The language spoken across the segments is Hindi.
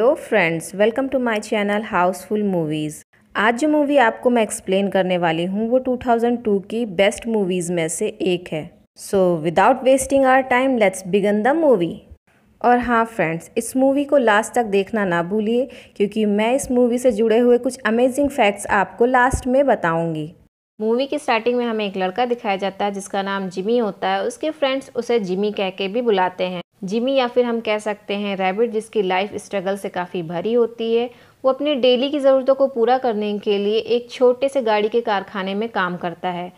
Hello friends welcome to my channel housefull movies आज जो मूवी आपको मैं एक्सप्लेन करने वाली हूँ वो 2002 की बेस्ट मूवीज़ में से एक है so without wasting our time let's begin the movie और हाँ फ्रेंड्स इस मूवी को लास्ट तक देखना ना भूलिए क्योंकि मैं इस मूवी से जुड़े हुए कुछ अमेजिंग फैक्ट्स आपको लास्ट में बताऊँगी मूवी की स्टार्टिंग में हमें एक लड़का दिखाया जाता है जिसका नाम जिमी होता है उसके फ्रेंड्स उसे जिमी कह के भी बुलाते हैं जिमी या फिर हम कह सकते हैं रैबिट जिसकी लाइफ स्ट्रगल से काफ़ी भरी होती है वो अपनी डेली की ज़रूरतों को पूरा करने के लिए एक छोटे से गाड़ी के कारखाने में काम करता है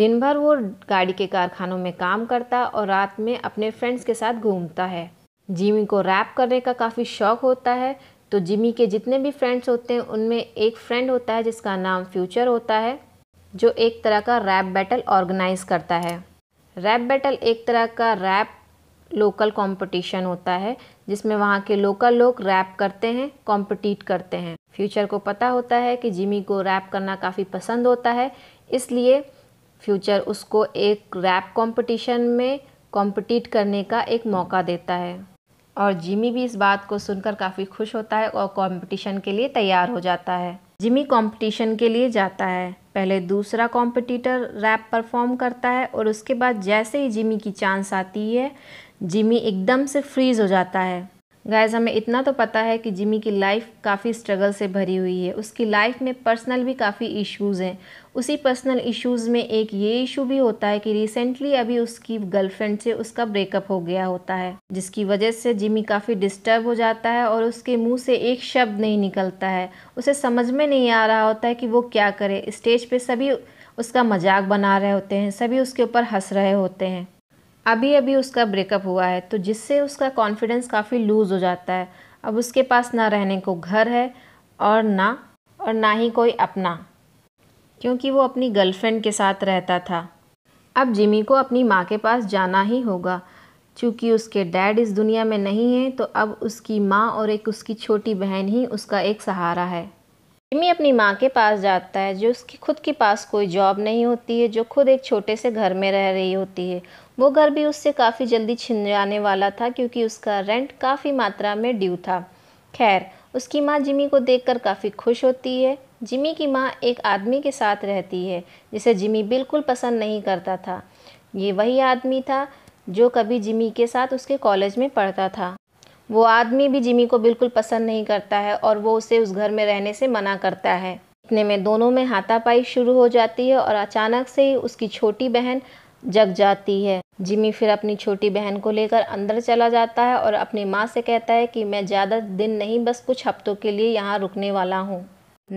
दिन भर वो गाड़ी के कारखानों में काम करता और रात में अपने फ्रेंड्स के साथ घूमता है जिमी को रैप करने का काफ़ी शौक होता है तो जिमी के जितने भी फ्रेंड्स होते हैं उनमें एक फ्रेंड होता है जिसका नाम फ्यूचर होता है जो एक तरह का रैप बैटल ऑर्गेनाइज करता है रैप बैटल एक तरह का रैप लोकल कंपटीशन होता है जिसमें वहाँ के लोकल लोग रैप करते हैं कॉम्पिटिट करते हैं फ्यूचर को पता होता है कि जिमी को रैप करना काफ़ी पसंद होता है इसलिए फ्यूचर उसको एक रैप कंपटीशन में कॉम्पिटिट करने का एक मौका देता है और जिमी भी इस बात को सुनकर काफ़ी खुश होता है और कंपटीशन के लिए तैयार हो जाता है जिमी कंपटीशन के लिए जाता है पहले दूसरा कॉम्पिटिटर रैप परफॉर्म करता है और उसके बाद जैसे ही जिमी की चांस आती है जिमी एकदम से फ्रीज़ हो जाता है गैज़ हमें इतना तो पता है कि जिमी की लाइफ काफ़ी स्ट्रगल से भरी हुई है उसकी लाइफ में पर्सनल भी काफ़ी इश्यूज़ हैं उसी पर्सनल इश्यूज़ में एक ये इशू भी होता है कि रिसेंटली अभी उसकी गर्लफ्रेंड से उसका ब्रेकअप हो गया होता है जिसकी वजह से जिमी काफ़ी डिस्टर्ब हो जाता है और उसके मुंह से एक शब्द नहीं निकलता है उसे समझ में नहीं आ रहा होता है कि वो क्या करे स्टेज पर सभी उसका मजाक बना रहे होते हैं सभी उसके ऊपर हंस रहे होते हैं अभी अभी उसका ब्रेकअप हुआ है तो जिससे उसका कॉन्फिडेंस काफ़ी लूज़ हो जाता है अब उसके पास ना रहने को घर है और ना और ना ही कोई अपना क्योंकि वो अपनी गर्लफ्रेंड के साथ रहता था अब जिमी को अपनी माँ के पास जाना ही होगा चूँकि उसके डैड इस दुनिया में नहीं है तो अब उसकी माँ और एक उसकी छोटी बहन ही उसका एक सहारा है जिमी अपनी माँ के पास जाता है जो उसकी खुद के पास कोई जॉब नहीं होती है जो खुद एक छोटे से घर में रह रही होती है वो घर भी उससे काफ़ी जल्दी छिन जाने वाला था क्योंकि उसका रेंट काफ़ी मात्रा में ड्यू था खैर उसकी माँ जिमी को देखकर काफ़ी खुश होती है जिमी की माँ एक आदमी के साथ रहती है जिसे जिमी बिल्कुल पसंद नहीं करता था ये वही आदमी था जो कभी जिमी के साथ उसके कॉलेज में पढ़ता था वो आदमी भी जिमी को बिल्कुल पसंद नहीं करता है और वो उसे उस घर में रहने से मना करता है इतने में दोनों में हाथापाई शुरू हो जाती है और अचानक से ही उसकी छोटी बहन जग जाती है जिमी फिर अपनी छोटी बहन को लेकर अंदर चला जाता है और अपनी माँ से कहता है कि मैं ज़्यादा दिन नहीं बस कुछ हफ्तों के लिए यहाँ रुकने वाला हूँ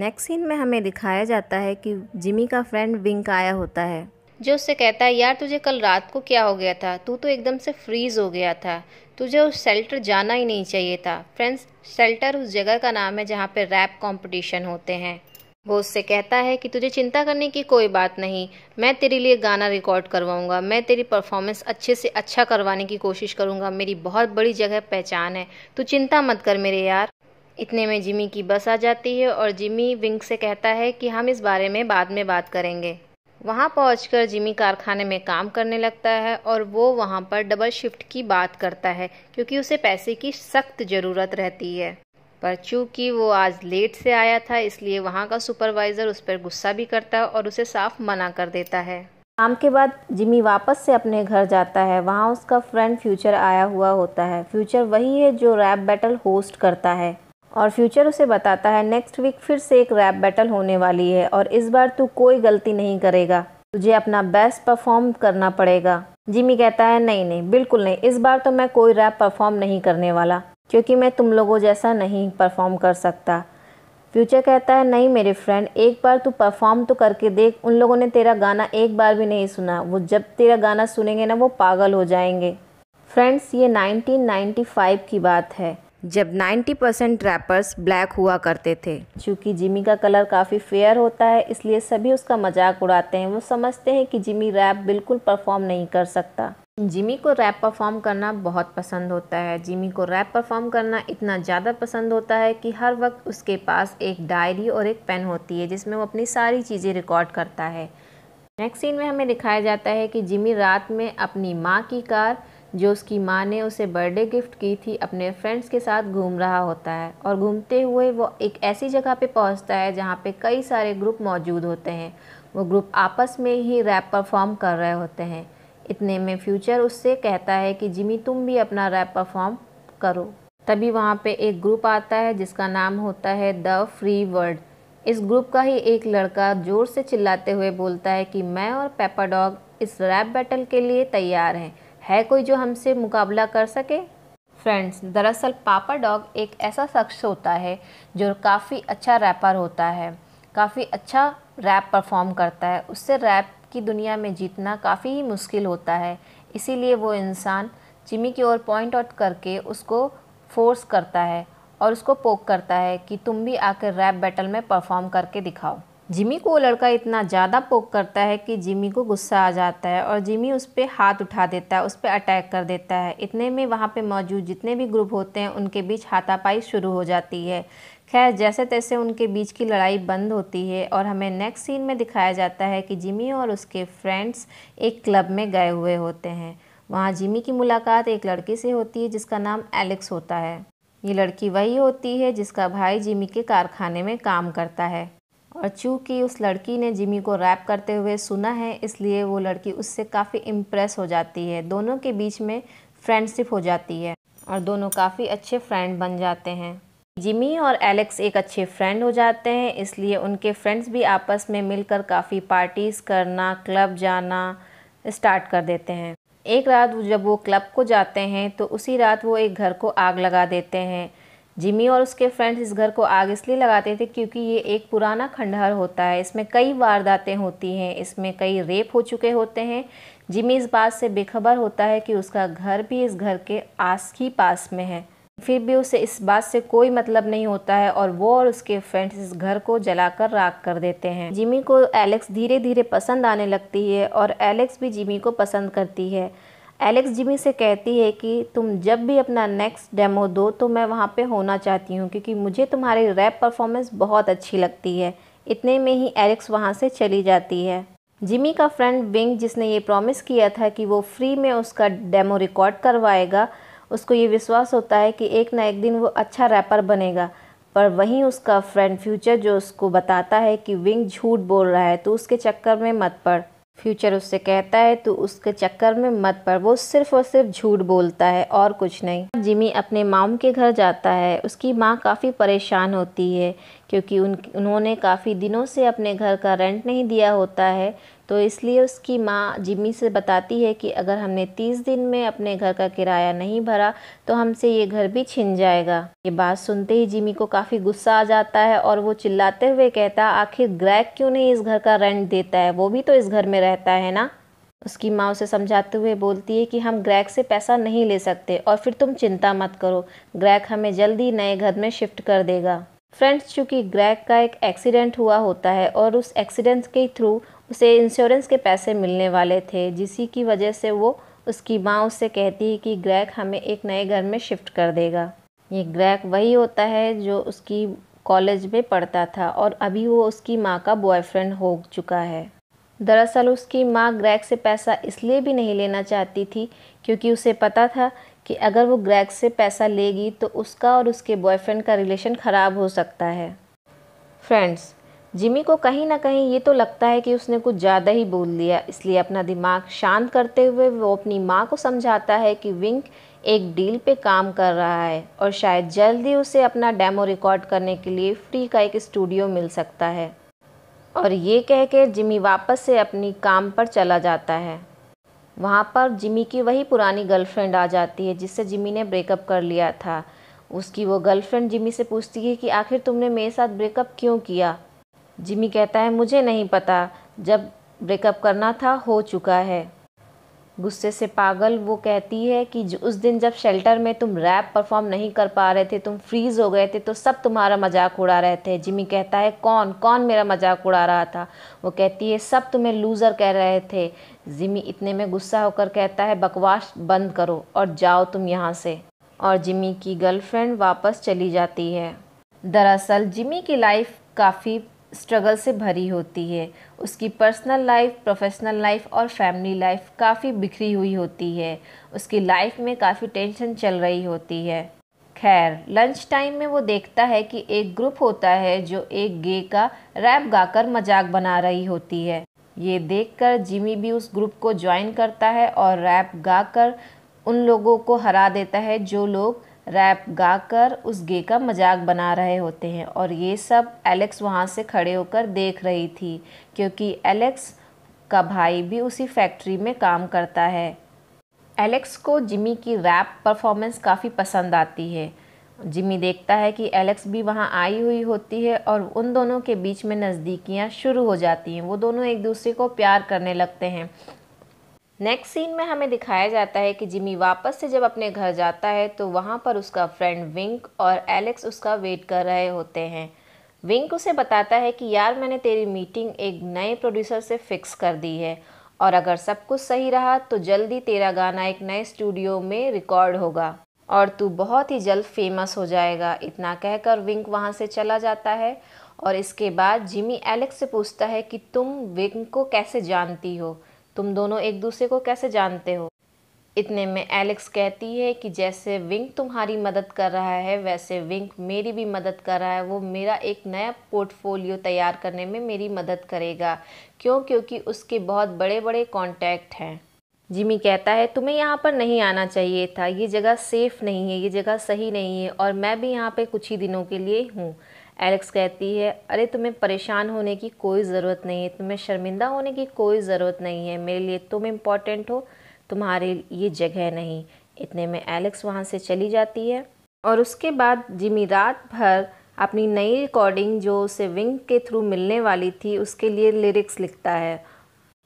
नेक्स्ट सीन में हमें दिखाया जाता है कि जिमी का फ्रेंड विंक आया होता है जो उससे कहता है यार तुझे कल रात को क्या हो गया था तू तो एकदम से फ्रीज हो गया था तुझे उस शेल्टर जाना ही नहीं चाहिए था फ्रेंड्स शेल्टर उस जगह का नाम है जहाँ पर रैप कॉम्पिटिशन होते हैं वो उससे कहता है कि तुझे चिंता करने की कोई बात नहीं मैं तेरे लिए गाना रिकॉर्ड करवाऊंगा मैं तेरी परफॉर्मेंस अच्छे से अच्छा करवाने की कोशिश करूंगा मेरी बहुत बड़ी जगह पहचान है तू चिंता मत कर मेरे यार इतने में जिमी की बस आ जाती है और जिमी विंग से कहता है कि हम इस बारे में बाद में बात करेंगे वहाँ पहुँच जिमी कारखाने में काम करने लगता है और वो वहाँ पर डबल शिफ्ट की बात करता है क्योंकि उसे पैसे की सख्त ज़रूरत रहती है पर चूंकि वो आज लेट से आया था इसलिए वहाँ का सुपरवाइज़र उस पर गुस्सा भी करता है और उसे साफ मना कर देता है शाम के बाद जिमी वापस से अपने घर जाता है वहाँ उसका फ्रेंड फ्यूचर आया हुआ होता है फ्यूचर वही है जो रैप बैटल होस्ट करता है और फ्यूचर उसे बताता है नेक्स्ट वीक फिर से एक रैप बैटल होने वाली है और इस बार तू कोई गलती नहीं करेगा तुझे अपना बेस्ट परफॉर्म करना पड़ेगा जिमी कहता है नहीं नहीं बिल्कुल नहीं इस बार तो मैं कोई रैप परफॉर्म नहीं करने वाला क्योंकि मैं तुम लोगों जैसा नहीं परफॉर्म कर सकता फ्यूचर कहता है नहीं मेरे फ्रेंड एक बार तू परफॉर्म तो करके देख उन लोगों ने तेरा गाना एक बार भी नहीं सुना वो जब तेरा गाना सुनेंगे ना वो पागल हो जाएंगे फ्रेंड्स ये 1995 की बात है जब 90 परसेंट रैपर्स ब्लैक हुआ करते थे चूँकि जिमी का कलर काफ़ी फेयर होता है इसलिए सभी उसका मजाक उड़ाते हैं वो समझते हैं कि जिमी रैप बिल्कुल परफॉर्म नहीं कर सकता जिमी को रैप परफॉर्म करना बहुत पसंद होता है जिमी को रैप परफॉर्म करना इतना ज़्यादा पसंद होता है कि हर वक्त उसके पास एक डायरी और एक पेन होती है जिसमें वो अपनी सारी चीज़ें रिकॉर्ड करता है नेक्स्ट सीन में हमें दिखाया जाता है कि जिमी रात में अपनी माँ की कार जो उसकी माँ ने उसे बर्थडे गिफ्ट की थी अपने फ्रेंड्स के साथ घूम रहा होता है और घूमते हुए वो एक ऐसी जगह पे पहुँचता है जहाँ पे कई सारे ग्रुप मौजूद होते हैं वो ग्रुप आपस में ही रैप परफॉर्म कर रहे होते हैं इतने में फ्यूचर उससे कहता है कि जिमी तुम भी अपना रैप परफॉर्म करो तभी वहाँ पे एक ग्रुप आता है जिसका नाम होता है द फ्री वर्ल्ड इस ग्रुप का ही एक लड़का ज़ोर से चिल्लाते हुए बोलता है कि मैं और पेपा डॉग इस रैप बैटल के लिए तैयार हैं है कोई जो हमसे मुकाबला कर सके फ्रेंड्स दरअसल पापा डॉग एक ऐसा शख्स होता है जो काफ़ी अच्छा रैपर होता है काफ़ी अच्छा रैप परफॉर्म करता है उससे रैप की दुनिया में जीतना काफ़ी ही मुश्किल होता है इसीलिए वो इंसान जिमी की ओर पॉइंट आउट करके उसको फोर्स करता है और उसको पोक करता है कि तुम भी आकर रैप बैटल में परफॉर्म करके दिखाओ जिमी को वो लड़का इतना ज़्यादा पोक करता है कि जिमी को गुस्सा आ जाता है और जिमी उस पर हाथ उठा देता है उस पर अटैक कर देता है इतने में वहाँ पे मौजूद जितने भी ग्रुप होते हैं उनके बीच हाथापाई शुरू हो जाती है खैर जैसे तैसे उनके बीच की लड़ाई बंद होती है और हमें नेक्स्ट सीन में दिखाया जाता है कि जिमी और उसके फ्रेंड्स एक क्लब में गए हुए होते हैं वहाँ जिमी की मुलाकात एक लड़की से होती है जिसका नाम एलेक्स होता है ये लड़की वही होती है जिसका भाई जिमी के कारखाने में काम करता है और चूँकि उस लड़की ने जिमी को रैप करते हुए सुना है इसलिए वो लड़की उससे काफ़ी इम्प्रेस हो जाती है दोनों के बीच में फ्रेंडशिप हो जाती है और दोनों काफ़ी अच्छे फ्रेंड बन जाते हैं जिमी और एलेक्स एक अच्छे फ्रेंड हो जाते हैं इसलिए उनके फ्रेंड्स भी आपस में मिलकर काफ़ी पार्टीज़ करना क्लब जाना स्टार्ट कर देते हैं एक रात जब वो क्लब को जाते हैं तो उसी रात वो एक घर को आग लगा देते हैं जिमी और उसके फ्रेंड्स इस घर को आग इसलिए लगाते थे क्योंकि ये एक पुराना खंडहर होता है इसमें कई वारदातें होती हैं इसमें कई रेप हो चुके होते हैं जिमी इस बात से बेखबर होता है कि उसका घर भी इस घर के आस ही पास में है फिर भी उसे इस बात से कोई मतलब नहीं होता है और वो और उसके फ्रेंड्स इस घर को जलाकर राख कर देते हैं जिमी को एलेक्स धीरे धीरे पसंद आने लगती है और एलेक्स भी जिमी को पसंद करती है एलेक्स जिमी से कहती है कि तुम जब भी अपना नेक्स्ट डेमो दो तो मैं वहाँ पे होना चाहती हूँ क्योंकि मुझे तुम्हारी रैप परफॉर्मेंस बहुत अच्छी लगती है इतने में ही एलेक्स वहाँ से चली जाती है जिमी का फ्रेंड विंग जिसने ये प्रॉमिस किया था कि वो फ्री में उसका डेमो रिकॉर्ड करवाएगा उसको ये विश्वास होता है कि एक ना एक दिन वो अच्छा रैपर बनेगा पर वहीं उसका फ्रेंड फ्यूचर जो उसको बताता है कि विंग झूठ बोल रहा है तो उसके चक्कर में मत पड़ फ्यूचर उससे कहता है तू उसके चक्कर में मत पड़ वो सिर्फ और सिर्फ झूठ बोलता है और कुछ नहीं जिमी अपने माम के घर जाता है उसकी माँ काफ़ी परेशान होती है क्योंकि उन उन्होंने काफ़ी दिनों से अपने घर का रेंट नहीं दिया होता है तो इसलिए उसकी माँ जिम्मी से बताती है कि अगर हमने तीस दिन में अपने घर का किराया नहीं भरा तो हमसे ये घर भी छिन जाएगा ये बात सुनते ही जिमी को काफ़ी गुस्सा आ जाता है और वो चिल्लाते हुए कहता आखिर ग्रैक क्यों नहीं इस घर का रेंट देता है वो भी तो इस घर में रहता है ना उसकी माँ उसे समझाते हुए बोलती है कि हम ग्रैक से पैसा नहीं ले सकते और फिर तुम चिंता मत करो ग्रैक हमें जल्दी नए घर में शिफ्ट कर देगा फ्रेंड्स चूँकि ग्रैक का एक एक्सीडेंट हुआ होता है और उस एक्सीडेंट के थ्रू उसे इंश्योरेंस के पैसे मिलने वाले थे जिसी की वजह से वो उसकी माँ उससे कहती है कि ग्रैक हमें एक नए घर में शिफ्ट कर देगा ये ग्रैक वही होता है जो उसकी कॉलेज में पढ़ता था और अभी वो उसकी माँ का बॉयफ्रेंड हो चुका है दरअसल उसकी माँ ग्रैक से पैसा इसलिए भी नहीं लेना चाहती थी क्योंकि उसे पता था कि अगर वो ग्रैक से पैसा लेगी तो उसका और उसके बॉयफ्रेंड का रिलेशन ख़राब हो सकता है फ्रेंड्स जिमी को कहीं ना कहीं ये तो लगता है कि उसने कुछ ज़्यादा ही बोल दिया इसलिए अपना दिमाग शांत करते हुए वो अपनी माँ को समझाता है कि विंक एक डील पे काम कर रहा है और शायद जल्द ही उसे अपना डेमो रिकॉर्ड करने के लिए फ्री का एक स्टूडियो मिल सकता है और ये कह के जिमी वापस से अपनी काम पर चला जाता है वहाँ पर जिमी की वही पुरानी गर्लफ्रेंड आ जाती है जिससे जिमी ने ब्रेकअप कर लिया था उसकी वो गर्लफ्रेंड जिमी से पूछती है कि आखिर तुमने मेरे साथ ब्रेकअप क्यों किया जिमी कहता है मुझे नहीं पता जब ब्रेकअप करना था हो चुका है गुस्से से पागल वो कहती है कि उस दिन जब शेल्टर में तुम रैप परफॉर्म नहीं कर पा रहे थे तुम फ्रीज हो गए थे तो सब तुम्हारा मजाक उड़ा रहे थे जिमी कहता है कौन कौन मेरा मजाक उड़ा रहा था वो कहती है सब तुम्हें लूज़र कह रहे थे जिमी इतने में गुस्सा होकर कहता है बकवास बंद करो और जाओ तुम यहाँ से और जिमी की गर्लफ्रेंड वापस चली जाती है दरअसल जिमी की लाइफ काफ़ी स्ट्रगल से भरी होती है उसकी पर्सनल लाइफ प्रोफेशनल लाइफ और फैमिली लाइफ काफ़ी बिखरी हुई होती है उसकी लाइफ में काफ़ी टेंशन चल रही होती है खैर लंच टाइम में वो देखता है कि एक ग्रुप होता है जो एक गे का रैप गाकर मजाक बना रही होती है ये देखकर जिमी भी उस ग्रुप को ज्वाइन करता है और रैप गाकर उन लोगों को हरा देता है जो लोग रैप गाकर उस गे का मजाक बना रहे होते हैं और ये सब एलेक्स वहाँ से खड़े होकर देख रही थी क्योंकि एलेक्स का भाई भी उसी फैक्ट्री में काम करता है एलेक्स को जिमी की रैप परफॉर्मेंस काफ़ी पसंद आती है जिमी देखता है कि एलेक्स भी वहाँ आई हुई होती है और उन दोनों के बीच में नज़दीकियाँ शुरू हो जाती हैं वो दोनों एक दूसरे को प्यार करने लगते हैं नेक्स्ट सीन में हमें दिखाया जाता है कि जिमी वापस से जब अपने घर जाता है तो वहाँ पर उसका फ्रेंड विंक और एलेक्स उसका वेट कर रहे होते हैं विंक उसे बताता है कि यार मैंने तेरी मीटिंग एक नए प्रोड्यूसर से फ़िक्स कर दी है और अगर सब कुछ सही रहा तो जल्दी तेरा गाना एक नए स्टूडियो में रिकॉर्ड होगा और तू बहुत ही जल्द फेमस हो जाएगा इतना कहकर विंक वहाँ से चला जाता है और इसके बाद जिमी एलेक्स से पूछता है कि तुम विंक को कैसे जानती हो तुम दोनों एक दूसरे को कैसे जानते हो इतने में एलेक्स कहती है कि जैसे विंक तुम्हारी मदद कर रहा है वैसे विंक मेरी भी मदद कर रहा है वो मेरा एक नया पोर्टफोलियो तैयार करने में मेरी मदद करेगा क्यों क्योंकि उसके बहुत बड़े बड़े कॉन्टैक्ट हैं जिमी कहता है तुम्हें यहाँ पर नहीं आना चाहिए था ये जगह सेफ़ नहीं है ये जगह सही नहीं है और मैं भी यहाँ पर कुछ ही दिनों के लिए हूँ एलेक्स कहती है अरे तुम्हें परेशान होने की कोई ज़रूरत नहीं है तुम्हें शर्मिंदा होने की कोई ज़रूरत नहीं है मेरे लिए तुम इम्पॉर्टेंट हो तुम्हारे ये जगह नहीं इतने में एलेक्स वहाँ से चली जाती है और उसके बाद जिमी रात भर अपनी नई रिकॉर्डिंग जो उसे विंग के थ्रू मिलने वाली थी उसके लिए लिरिक्स लिखता है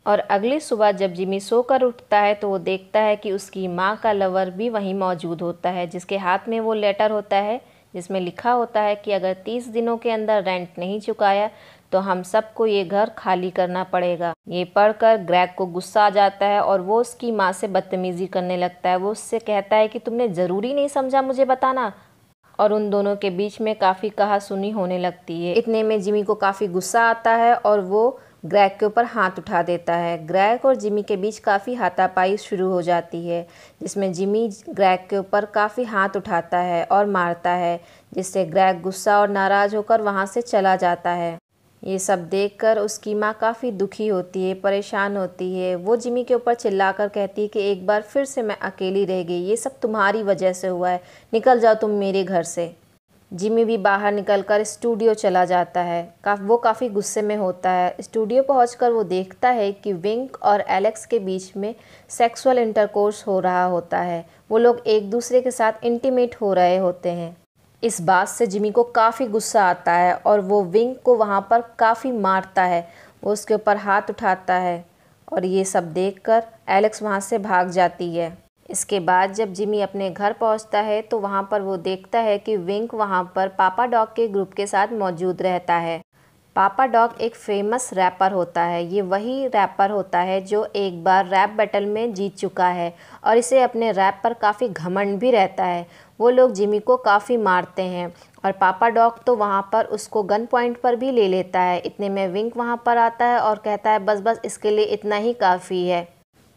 और अगली सुबह जब जिमी सोकर उठता है तो वो देखता है कि उसकी माँ का लवर भी वहीं मौजूद होता है जिसके हाथ में वो लेटर होता है जिसमें लिखा होता है कि अगर तीस दिनों के अंदर रेंट नहीं चुकाया तो हम सबको ये घर खाली करना पड़ेगा ये पढ़कर ग्रैग को गुस्सा आ जाता है और वो उसकी माँ से बदतमीज़ी करने लगता है वो उससे कहता है कि तुमने ज़रूरी नहीं समझा मुझे बताना और उन दोनों के बीच में काफ़ी कहा सुनी होने लगती है इतने में जिमी को काफ़ी गुस्सा आता है और वो ग्रैग के ऊपर हाथ उठा देता है ग्रैग और जिमी के बीच काफ़ी हाथापाई शुरू हो जाती है जिसमें जिमी ग्रैग के ऊपर काफ़ी हाथ उठाता है और मारता है जिससे ग्रैग गुस्सा और नाराज़ होकर वहाँ से चला जाता है ये सब देखकर उसकी माँ काफ़ी दुखी होती है परेशान होती है वो जिमी के ऊपर चिल्लाकर कहती है कि एक बार फिर से मैं अकेली रह गई ये सब तुम्हारी वजह से हुआ है निकल जाओ तुम मेरे घर से जिमी भी बाहर निकलकर स्टूडियो चला जाता है काफ, वो काफ़ी गुस्से में होता है स्टूडियो पहुंचकर वो देखता है कि विंक और एलेक्स के बीच में सेक्सुअल इंटरकोर्स हो रहा होता है वो लोग एक दूसरे के साथ इंटीमेट हो रहे होते हैं इस बात से जिमी को काफ़ी गुस्सा आता है और वो विंक को वहाँ पर काफ़ी मारता है वो उसके ऊपर हाथ उठाता है और ये सब देखकर एलेक्स वहाँ से भाग जाती है इसके बाद जब जिमी अपने घर पहुंचता है तो वहां पर वो देखता है कि विंक वहां पर पापा डॉग के ग्रुप के साथ मौजूद रहता है पापा डॉग एक फेमस रैपर होता है ये वही रैपर होता है जो एक बार रैप बैटल में जीत चुका है और इसे अपने रैप पर काफ़ी घमंड भी रहता है वो लोग जिमी को काफ़ी मारते हैं और पापा डॉग तो वहाँ पर उसको गन पॉइंट पर भी ले लेता है इतने में विंक वहाँ पर आता है और कहता है बस बस इसके लिए इतना ही काफ़ी है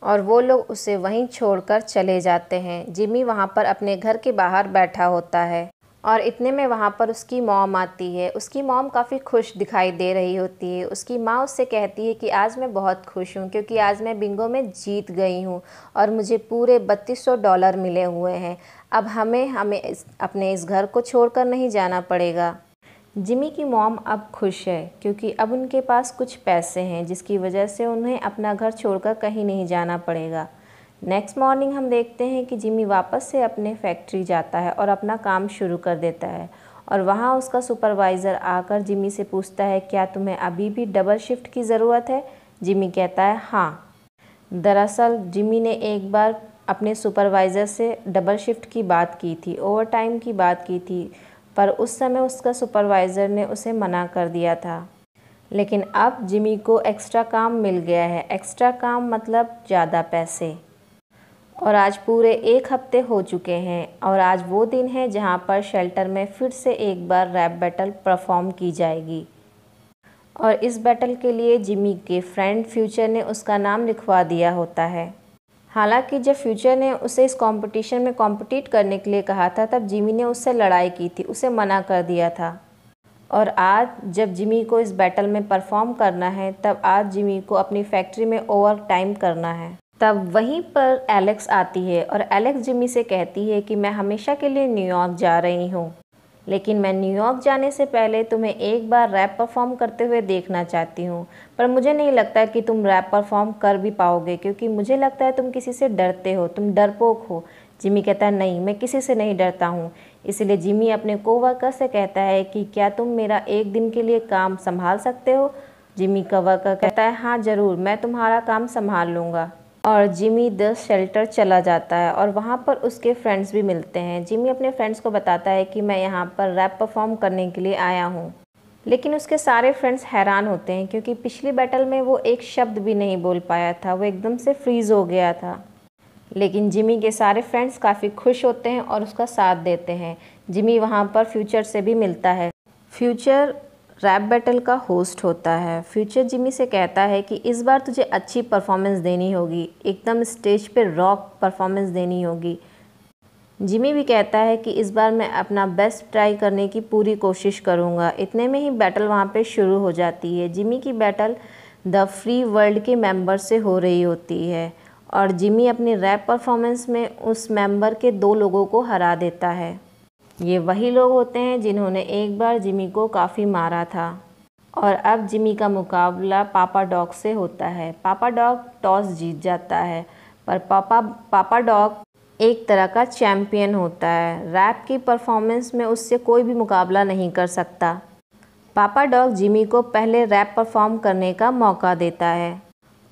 और वो लोग उसे वहीं छोड़कर चले जाते हैं जिमी वहाँ पर अपने घर के बाहर बैठा होता है और इतने में वहाँ पर उसकी मॉम आती है उसकी मॉम काफ़ी खुश दिखाई दे रही होती है उसकी माँ उससे कहती है कि आज मैं बहुत खुश हूँ क्योंकि आज मैं बिंगो में जीत गई हूँ और मुझे पूरे बत्तीस सौ डॉलर मिले हुए हैं अब हमें हमें इस, अपने इस घर को छोड़कर नहीं जाना पड़ेगा जिमी की मॉम अब खुश है क्योंकि अब उनके पास कुछ पैसे हैं जिसकी वजह से उन्हें अपना घर छोड़कर कहीं नहीं जाना पड़ेगा नेक्स्ट मॉर्निंग हम देखते हैं कि जिमी वापस से अपने फैक्ट्री जाता है और अपना काम शुरू कर देता है और वहाँ उसका सुपरवाइज़र आकर जिमी से पूछता है क्या तुम्हें अभी भी डबल शिफ्ट की ज़रूरत है जिमी कहता है हाँ दरअसल जिमी ने एक बार अपने सुपरवाइज़र से डबल शिफ्ट की बात की थी ओवर टाइम की बात की थी पर उस समय उसका सुपरवाइज़र ने उसे मना कर दिया था लेकिन अब जिमी को एक्स्ट्रा काम मिल गया है एक्स्ट्रा काम मतलब ज़्यादा पैसे और आज पूरे एक हफ्ते हो चुके हैं और आज वो दिन है जहाँ पर शेल्टर में फिर से एक बार रैप बैटल परफॉर्म की जाएगी और इस बैटल के लिए जिमी के फ्रेंड फ्यूचर ने उसका नाम लिखवा दिया होता है हालांकि जब फ्यूचर ने उसे इस कंपटीशन में कॉम्पिटिट करने के लिए कहा था तब जिमी ने उससे लड़ाई की थी उसे मना कर दिया था और आज जब जिमी को इस बैटल में परफॉर्म करना है तब आज जिमी को अपनी फैक्ट्री में ओवर टाइम करना है तब वहीं पर एलेक्स आती है और एलेक्स जिमी से कहती है कि मैं हमेशा के लिए न्यूयॉर्क जा रही हूँ लेकिन मैं न्यूयॉर्क जाने से पहले तुम्हें एक बार रैप परफॉर्म करते हुए देखना चाहती हूँ पर मुझे नहीं लगता कि तुम रैप परफॉर्म कर भी पाओगे क्योंकि मुझे लगता है तुम किसी से डरते हो तुम डरपोक हो जिमी कहता है नहीं मैं किसी से नहीं डरता हूँ इसलिए जिमी अपने कोवर्कर से कहता है कि क्या तुम मेरा एक दिन के लिए काम संभाल सकते हो जिमी वर्कर कहता है हाँ ज़रूर मैं तुम्हारा काम संभाल लूँगा और जिमी द शेल्टर चला जाता है और वहाँ पर उसके फ्रेंड्स भी मिलते हैं जिमी अपने फ्रेंड्स को बताता है कि मैं यहाँ पर रैप परफॉर्म करने के लिए आया हूँ लेकिन उसके सारे फ्रेंड्स हैरान होते हैं क्योंकि पिछली बैटल में वो एक शब्द भी नहीं बोल पाया था वो एकदम से फ्रीज़ हो गया था लेकिन जिमी के सारे फ्रेंड्स काफ़ी खुश होते हैं और उसका साथ देते हैं जिमी वहाँ पर फ्यूचर से भी मिलता है फ्यूचर रैप बैटल का होस्ट होता है फ्यूचर जिमी से कहता है कि इस बार तुझे अच्छी परफॉर्मेंस देनी होगी एकदम स्टेज पे रॉक परफॉर्मेंस देनी होगी जिमी भी कहता है कि इस बार मैं अपना बेस्ट ट्राई करने की पूरी कोशिश करूँगा इतने में ही बैटल वहाँ पे शुरू हो जाती है जिमी की बैटल द फ्री वर्ल्ड के मेंबर से हो रही होती है और जिमी अपनी रैप परफॉर्मेंस में उस मेंबर के दो लोगों को हरा देता है ये वही लोग होते हैं जिन्होंने एक बार जिमी को काफ़ी मारा था और अब जिमी का मुकाबला पापा डॉग से होता है पापा डॉग टॉस जीत जाता है पर पापा पापा डॉग एक तरह का चैम्पियन होता है रैप की परफॉर्मेंस में उससे कोई भी मुकाबला नहीं कर सकता पापा डॉग जिमी को पहले रैप परफॉर्म करने का मौका देता है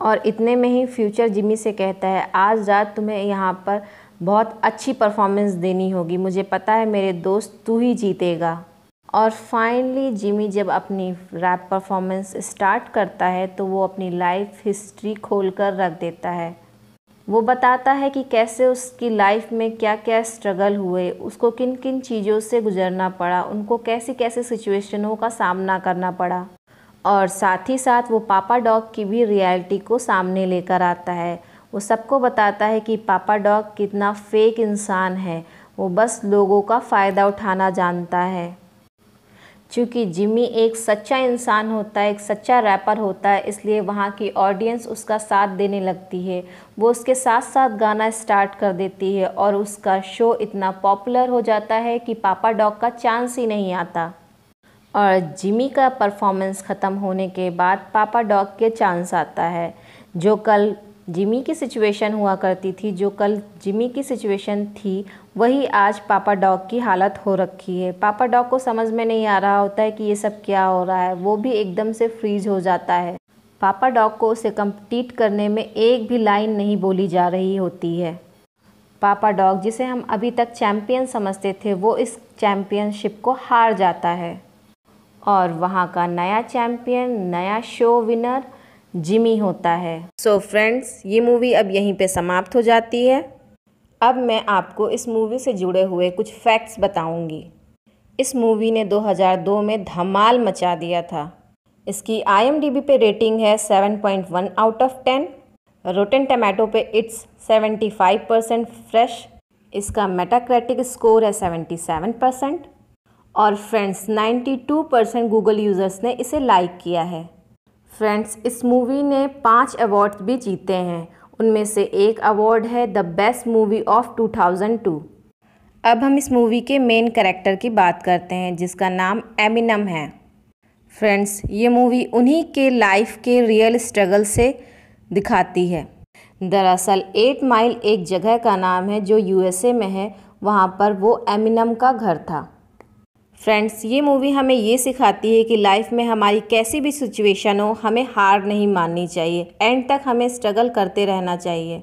और इतने में ही फ्यूचर जिमी से कहता है आज रात तुम्हें यहाँ पर बहुत अच्छी परफॉर्मेंस देनी होगी मुझे पता है मेरे दोस्त तू ही जीतेगा और फाइनली जिमी जब अपनी रैप परफॉर्मेंस स्टार्ट करता है तो वो अपनी लाइफ हिस्ट्री खोल कर रख देता है वो बताता है कि कैसे उसकी लाइफ में क्या क्या स्ट्रगल हुए उसको किन किन चीज़ों से गुजरना पड़ा उनको कैसे कैसे सिचुएशनों का सामना करना पड़ा और साथ ही साथ वो पापा डॉग की भी रियलिटी को सामने लेकर आता है वो सबको बताता है कि पापा डॉग कितना फेक इंसान है वो बस लोगों का फ़ायदा उठाना जानता है चूँकि जिमी एक सच्चा इंसान होता है एक सच्चा रैपर होता है इसलिए वहाँ की ऑडियंस उसका साथ देने लगती है वो उसके साथ साथ गाना स्टार्ट कर देती है और उसका शो इतना पॉपुलर हो जाता है कि पापा डॉग का चांस ही नहीं आता और जिमी का परफॉर्मेंस ख़त्म होने के बाद पापा डॉग के चांस आता है जो कल जिमी की सिचुएशन हुआ करती थी जो कल जिमी की सिचुएशन थी वही आज पापा डॉग की हालत हो रखी है पापा डॉग को समझ में नहीं आ रहा होता है कि ये सब क्या हो रहा है वो भी एकदम से फ्रीज हो जाता है पापा डॉग को उसे कंप्लीट करने में एक भी लाइन नहीं बोली जा रही होती है पापा डॉग जिसे हम अभी तक चैम्पियन समझते थे वो इस चैम्पियनशिप को हार जाता है और वहाँ का नया चैम्पियन नया शो विनर जिमी होता है सो so फ्रेंड्स ये मूवी अब यहीं पे समाप्त हो जाती है अब मैं आपको इस मूवी से जुड़े हुए कुछ फैक्ट्स बताऊंगी इस मूवी ने 2002 में धमाल मचा दिया था इसकी आई पे रेटिंग है 7.1 आउट ऑफ 10 रोटेन टमाटो पे इट्स 75 परसेंट फ्रेश इसका मेटाक्रेटिक स्कोर है 77 परसेंट और फ्रेंड्स 92 परसेंट गूगल यूज़र्स ने इसे लाइक किया है फ्रेंड्स इस मूवी ने पाँच अवार्ड्स भी जीते हैं उनमें से एक अवार्ड है द बेस्ट मूवी ऑफ 2002। अब हम इस मूवी के मेन कैरेक्टर की बात करते हैं जिसका नाम एमिनम है फ्रेंड्स ये मूवी उन्हीं के लाइफ के रियल स्ट्रगल से दिखाती है दरअसल एट माइल एक जगह का नाम है जो यूएसए में है वहाँ पर वो एमिनम का घर था फ्रेंड्स ये मूवी हमें ये सिखाती है कि लाइफ में हमारी कैसी भी सिचुएशन हो हमें हार नहीं माननी चाहिए एंड तक हमें स्ट्रगल करते रहना चाहिए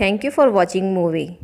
thank you for watching movie